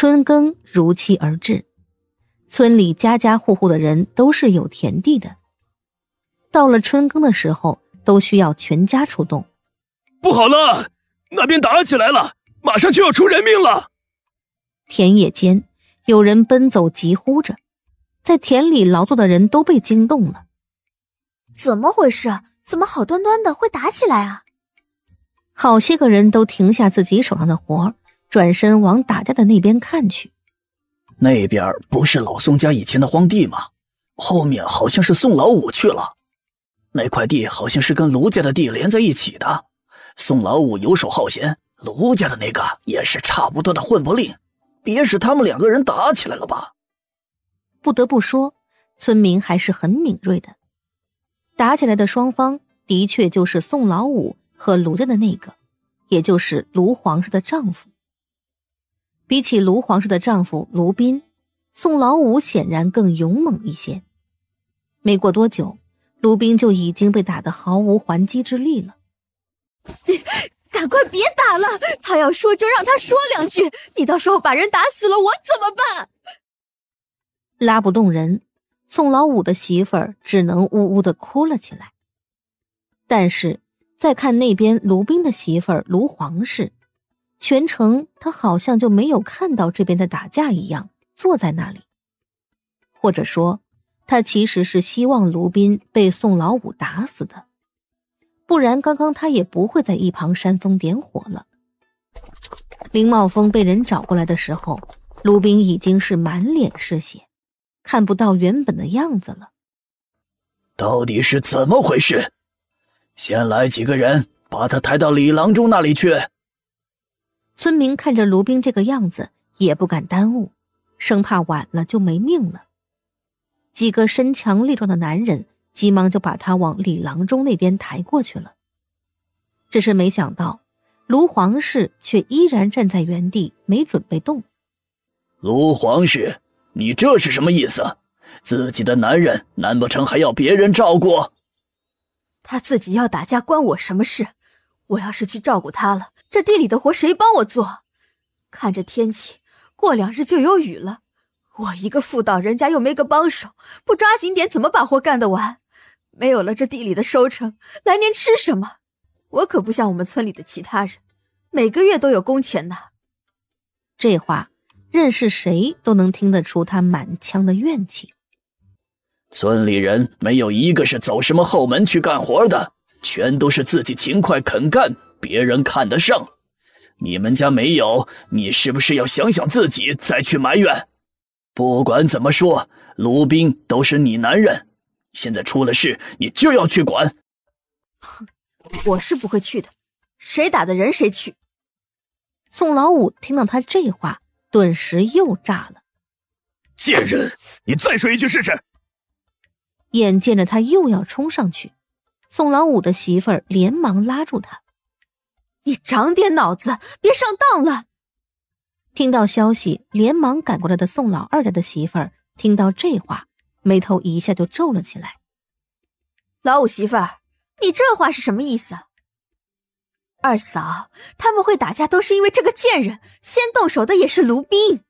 春耕如期而至，村里家家户户的人都是有田地的。到了春耕的时候，都需要全家出动。不好了，那边打起来了，马上就要出人命了！田野间，有人奔走疾呼着，在田里劳作的人都被惊动了。怎么回事？怎么好端端的会打起来啊？好些个人都停下自己手上的活儿。转身往打架的那边看去，那边不是老宋家以前的荒地吗？后面好像是宋老五去了。那块地好像是跟卢家的地连在一起的。宋老五游手好闲，卢家的那个也是差不多的混不吝。别是他们两个人打起来了吧？不得不说，村民还是很敏锐的。打起来的双方的确就是宋老五和卢家的那个，也就是卢皇上的丈夫。比起卢皇室的丈夫卢斌，宋老五显然更勇猛一些。没过多久，卢斌就已经被打得毫无还击之力了。你 赶快别打了，他要说就让他说两句，你到时候把人打死了，我怎么办？拉不动人，宋老五的媳妇儿只能呜呜的哭了起来。但是再看那边卢斌的媳妇儿卢皇室。全程他好像就没有看到这边的打架一样，坐在那里。或者说，他其实是希望卢斌被宋老五打死的，不然刚刚他也不会在一旁煽风点火了。林茂峰被人找过来的时候，卢斌已经是满脸是血，看不到原本的样子了。到底是怎么回事？先来几个人把他抬到李郎中那里去。村民看着卢冰这个样子，也不敢耽误，生怕晚了就没命了。几个身强力壮的男人急忙就把他往李郎中那边抬过去了。只是没想到，卢皇室却依然站在原地，没准备动。卢皇室，你这是什么意思？自己的男人，难不成还要别人照顾？他自己要打架，关我什么事？我要是去照顾他了。这地里的活谁帮我做？看这天气，过两日就有雨了。我一个妇道人家又没个帮手，不抓紧点怎么把活干得完？没有了这地里的收成，来年吃什么？我可不像我们村里的其他人，每个月都有工钱呢。这话任是谁都能听得出他满腔的怨气。村里人没有一个是走什么后门去干活的，全都是自己勤快肯干。别人看得上，你们家没有，你是不是要想想自己再去埋怨？不管怎么说，卢斌都是你男人，现在出了事，你就要去管。我是不会去的，谁打的人谁去。宋老五听到他这话，顿时又炸了：“贱人，你再说一句试试！”眼见着他又要冲上去，宋老五的媳妇儿连忙拉住他。你长点脑子，别上当了！听到消息，连忙赶过来的宋老二家的媳妇儿听到这话，眉头一下就皱了起来。老五媳妇儿，你这话是什么意思？二嫂，他们会打架，都是因为这个贱人先动手的，也是卢斌。